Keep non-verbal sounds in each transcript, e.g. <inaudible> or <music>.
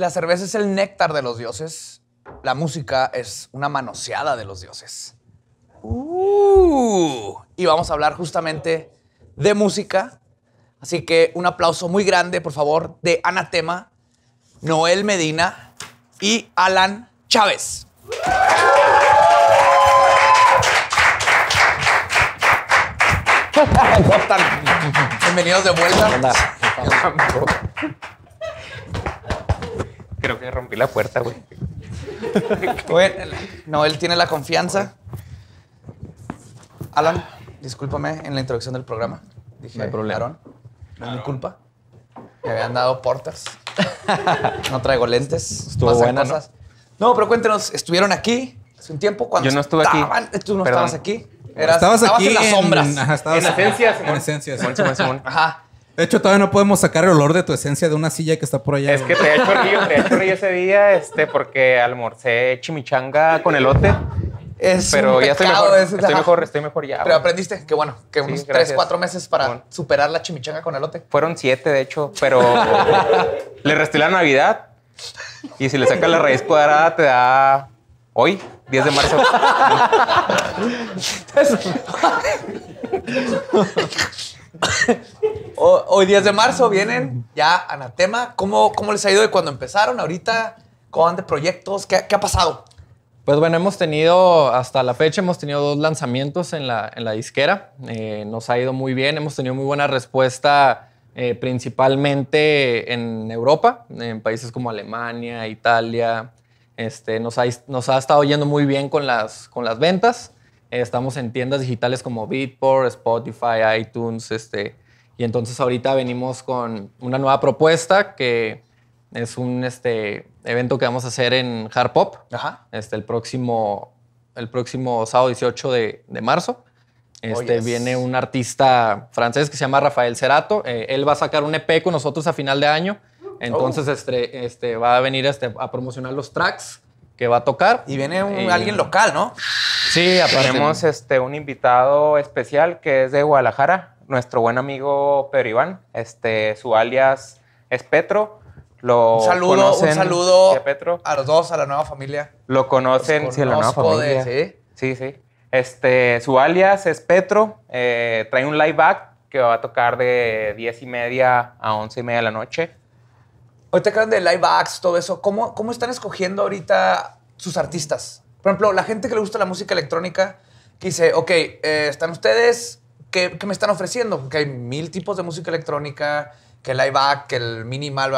la cerveza es el néctar de los dioses, la música es una manoseada de los dioses. Uh, y vamos a hablar justamente de música. Así que un aplauso muy grande, por favor, de Anatema, Noel Medina y Alan Chávez. <laughs> Bienvenidos de vuelta. Creo que rompí la puerta, güey. Bueno, Noel tiene la confianza. Alan, discúlpame en la introducción del programa. Dije, no hay problema. no es mi culpa. Me habían dado porters. No traigo lentes. Estuvo buena, ¿no? pero cuéntenos, estuvieron aquí hace un tiempo cuando Yo no estuve estaban, aquí. Tú no estabas aquí. estabas, aquí en las sombras. En, ajá, en, en esencia, En esencia, Ajá. De hecho, todavía no podemos sacar el olor de tu esencia de una silla que está por allá. Es que te he río, te he río ese día, este, porque almorcé chimichanga con elote. Es pero ya estoy mejor, estoy mejor, estoy mejor ya. Pero aprendiste que bueno, que unos tres, cuatro meses para superar la chimichanga con elote. Fueron siete, de hecho, pero <laughs> le resté la Navidad y si le sacas la raíz cuadrada te da hoy, 10 de marzo. <laughs> <laughs> Hoy 10 de marzo vienen ya Anatema. ¿Cómo, cómo les ha ido de cuando empezaron? Ahorita, ¿cómo van de proyectos? ¿Qué, ha pasado? Pues bueno, hemos tenido, hasta la fecha, hemos tenido dos lanzamientos en la, disquera. Eh, nos ha ido muy bien, hemos tenido muy buena respuesta. Eh, principalmente en Europa, en países como Alemania, Italia. Este, nos, ha, nos ha estado yendo muy bien con las, con las ventas. Eh, estamos en tiendas digitales como Beatport, Spotify, iTunes, este, y entonces ahorita venimos con una nueva propuesta que es un este, evento que vamos a hacer en Hard Pop Ajá. Este, el, próximo, el próximo sábado 18 de, de marzo. Oh, este, Viene un artista francés que se llama Rafael Cerato. Eh, él va a sacar un EP con nosotros a final de año. Oh. Entonces este, este, va a venir este, a promocionar los tracks que va a tocar. Y viene eh, alguien local, ¿no? Sí, tenemos este, un invitado especial que es de Guadalajara nuestro buen amigo Pedro Iván, este, su alias es Petro. Lo un saludo, un saludo a, los dos, a la nueva familia. Lo conocen, sí, la nueva familia. ¿sí? sí, Este, su alias es Petro, eh, trae un live back que va a tocar de 10 y media a 11 y media de la noche. te quedan de live acts, todo eso. ¿Cómo, están escogiendo ahorita sus artistas? Por ejemplo, la gente que le gusta la música electrónica, que dice, ok, eh, están ustedes, ¿qué, me están ofreciendo? Porque hay mil tipos de música electrónica, que el live que el minimal.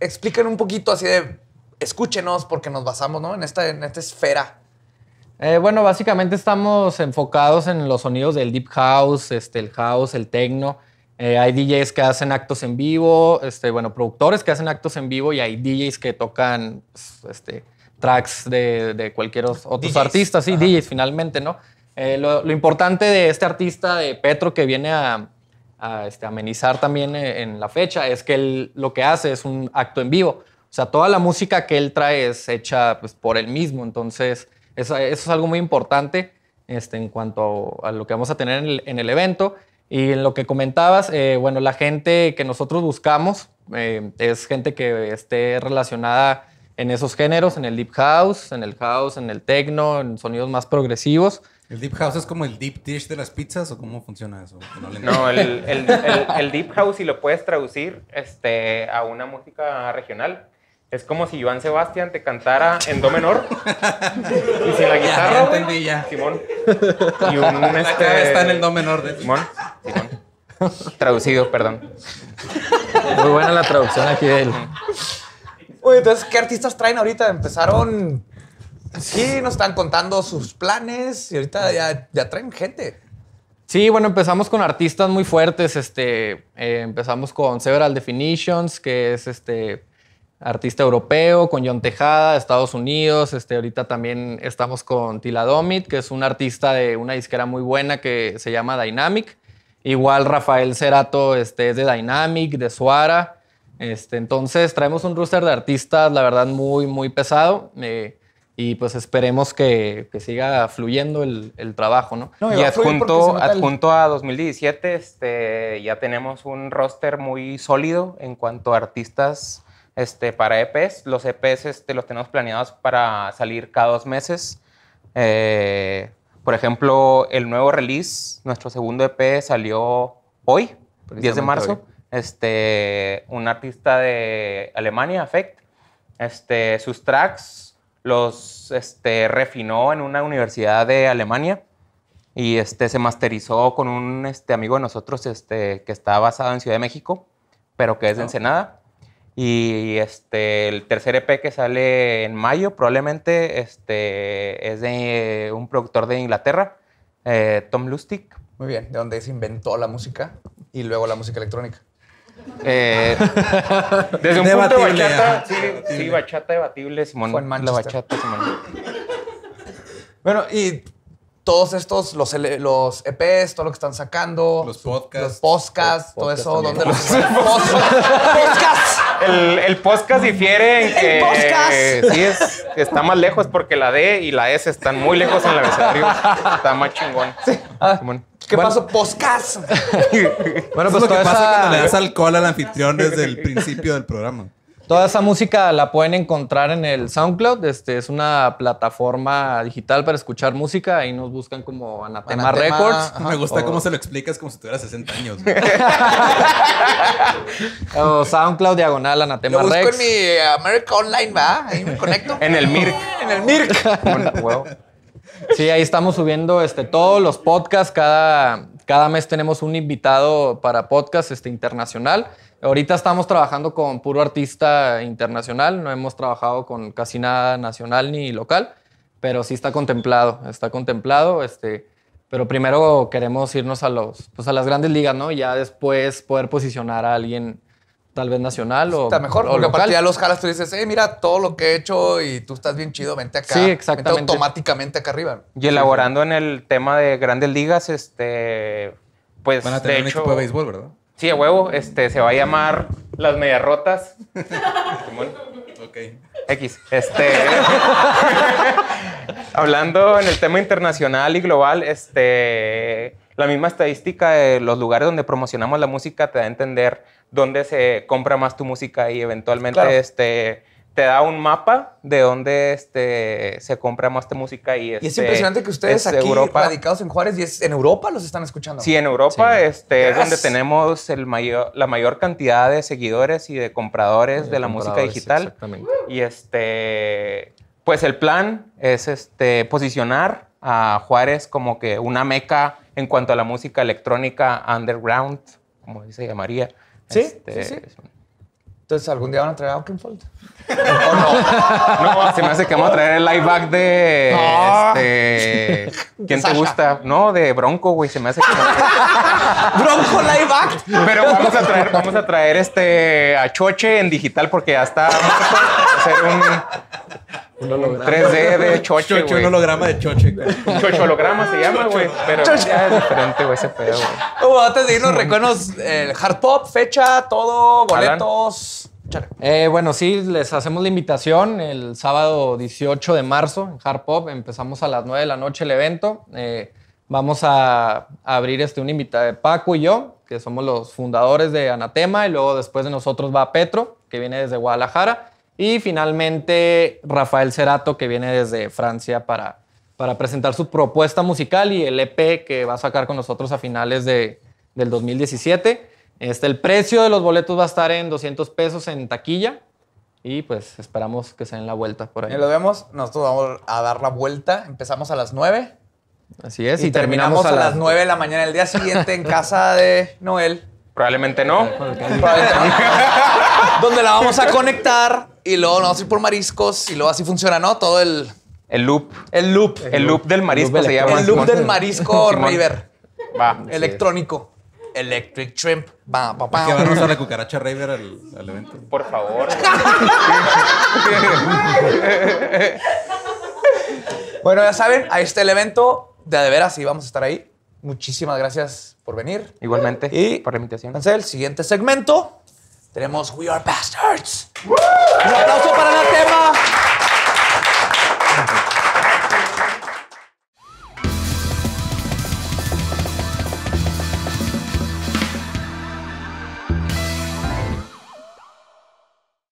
Explíquen un poquito así de, escúchenos porque nos basamos ¿no? en, esta, en esta esfera. Eh, bueno, básicamente estamos enfocados en los sonidos del deep house, este, el house, el techno. Eh, hay DJs que hacen actos en vivo, este, bueno, productores que hacen actos en vivo y hay DJs que tocan este, tracks de, de cualquier otros artista, artistas, sí, DJs finalmente, ¿no? Eh, lo, importante de este artista de Petro que viene a, este, amenizar también eh, en la fecha es que él lo que hace es un acto en vivo. O sea, toda la música que él trae es hecha pues, por él mismo. Entonces, eso, es algo muy importante este, en cuanto a lo que vamos a tener en el, evento. Y en lo que comentabas, eh, bueno, la gente que nosotros buscamos es gente que esté relacionada en esos géneros, en el deep house, en el house, en el techno, en sonidos más progresivos. ¿El Deep House es como el Deep Dish de las pizzas o cómo funciona eso? No, el, Deep House, si lo puedes traducir este, a una música regional, es como si Joan Sebastián te cantara en Do menor <laughs> y si la guitarra. Ya, entendí, ya. Simón. <laughs> Y un, este, está en el Do menor de Simón. <laughs> Traducido, perdón. Muy buena la traducción aquí de él. Uy, entonces, ¿qué artistas traen ahorita? Empezaron Sí, nos están contando sus planes y ahorita ya, traen gente. Sí, bueno, empezamos con artistas muy fuertes. Este, eh, empezamos con Several Definitions, que es este artista europeo, con John Tejada, Estados Unidos. Este, ahorita también estamos con Tila Domit, que es un artista de una disquera muy buena que se llama Dynamic. Igual Rafael Cerato este, es de Dynamic, de Suara. Este, entonces traemos un roster de artistas, la verdad, muy, muy pesado. Eh, y pues esperemos que, que siga fluyendo el, el trabajo, ¿no? y, adjunto, adjunto a 2017 este, ya tenemos un roster muy sólido en cuanto a artistas este, para EPs. Los EPs este, los tenemos planeados para salir cada dos meses. Eh, por ejemplo, el nuevo release, nuestro segundo EP salió hoy, 10 de marzo. Este, un artista de Alemania, Affect. Este, sus tracks los este, refinó en una universidad de Alemania y este, se masterizó con un este, amigo de nosotros este, que está basado en Ciudad de México, pero que es de ah, Ensenada. Y este, el tercer EP que sale en mayo probablemente este, es de un productor de Inglaterra, eh, Tom Lustig. Muy bien, de donde se inventó la música y luego la música electrónica. Eh, <laughs> desde un punto de bachata, sí, bachata debatible, Simón. la bachata, Simón. bueno, y todos estos, los, los EPs, todo lo que están sacando. Los podcasts. Los podcasts, todo eso. donde los <laughs> podcasts? El, podcast difiere en que. sí, es, está más lejos porque la D y la S están muy lejos en la versión. Está más chingón. Ah. Simón. ¿Qué pasó? Poscas. <laughs> bueno, pues es lo que pasa cuando le das alcohol al anfitrión desde el <laughs> principio del programa. Toda esa música la pueden encontrar en el SoundCloud. Este es una plataforma digital para escuchar música. Ahí nos buscan como Anatema, Records. Me gusta cómo se lo explicas como si tuvieras 60 años. <laughs> o SoundCloud diagonal Anatema lo busco en mi America Online, ¿va? Ahí me conecto. en el Mirk. En el Mirk. Bueno, Sí, ahí estamos subiendo este, todos los podcasts. Cada, cada mes tenemos un invitado para podcast este, internacional. Ahorita estamos trabajando con puro artista internacional. No hemos trabajado con casi nada nacional ni local, pero sí está contemplado. Está contemplado. Este, pero primero queremos irnos a, los, pues a las grandes ligas, ¿no? ya después poder posicionar a alguien tal vez nacional pues o. Está mejor, o porque aparte los jalas tú dices, eh, mira todo lo que he hecho y tú estás bien chido, vente acá. Sí, exactamente. Vente automáticamente acá arriba. Y elaborando en el tema de grandes ligas, este. Pues. Van tener de un equipo de béisbol, ¿verdad? Sí, a huevo. Este se va a llamar Las Medias Rotas. <laughs> ok. X. Este. <laughs> hablando en el tema internacional y global, este. La misma estadística de los lugares donde promocionamos la música te da a entender dónde se compra más tu música y eventualmente este, te da un mapa de dónde este, se compra más tu música. Y, es este, impresionante que ustedes aquí, radicados en Juárez, y es, en Europa los están escuchando. Sí, en Europa Este, es donde tenemos el mayor, la mayor cantidad de seguidores y de compradores de la música digital. Exactamente. Y este, pues el plan es este, posicionar a Juárez como que una meca en cuanto a la música electrónica underground, como se llamaría. Sí, este, Entonces, ¿algún día van a traer a Oakenfold? <laughs> ¿O no? se me hace que vamos a traer el live back de... Ah. Este, <laughs> ¿Quién te gusta? No, de Bronco, güey. Se me hace que... <laughs> ¡Bronco live back! Pero vamos a traer, vamos a traer este... A Choche en digital porque ya está... hacer un... 3D <laughs> de choche, güey. Un holograma de choche, güey. Chocho holograma se llama, güey. Pero Chocho. es diferente, güey, ese pedo, güey. antes de irnos, recuerdos, el hard pop, fecha, todo, boletos. Eh, bueno, sí, les hacemos la invitación el sábado 18 de marzo en Hard Pop. Empezamos a las 9 de la noche el evento. Eh, vamos a, abrir este, un invitado de eh, Paco y yo, que somos los fundadores de Anatema, y luego después de nosotros va Petro, que viene desde Guadalajara. Y finalmente Rafael Cerato, que viene desde Francia para, para presentar su propuesta musical y el EP que va a sacar con nosotros a finales de, del 2017. Este, el precio de los boletos va a estar en 200 pesos en taquilla. Y pues esperamos que se den la vuelta por ahí. lo vemos, nosotros vamos a dar la vuelta. Empezamos a las 9. Así es. Y, terminamos, a, las 9 de la mañana del día siguiente en casa de Noel. Probablemente no. <laughs> Donde la vamos a conectar y luego nos vamos a ir por mariscos y luego así funciona, ¿no? Todo el... El loop. El loop. El, loop, del marisco se llama. El loop del marisco <laughs> River. Va. Electrónico. Electric Shrimp. Va, papá pa. vamos a la cucaracha River al, evento. Por favor. <laughs> bueno, ya saben, ahí está el evento. De, de veras, sí, vamos a estar ahí. Muchísimas gracias por venir. Igualmente. Y por la invitación. Entonces, el siguiente segmento tenemos We Are Bastards. Un aplauso para tema.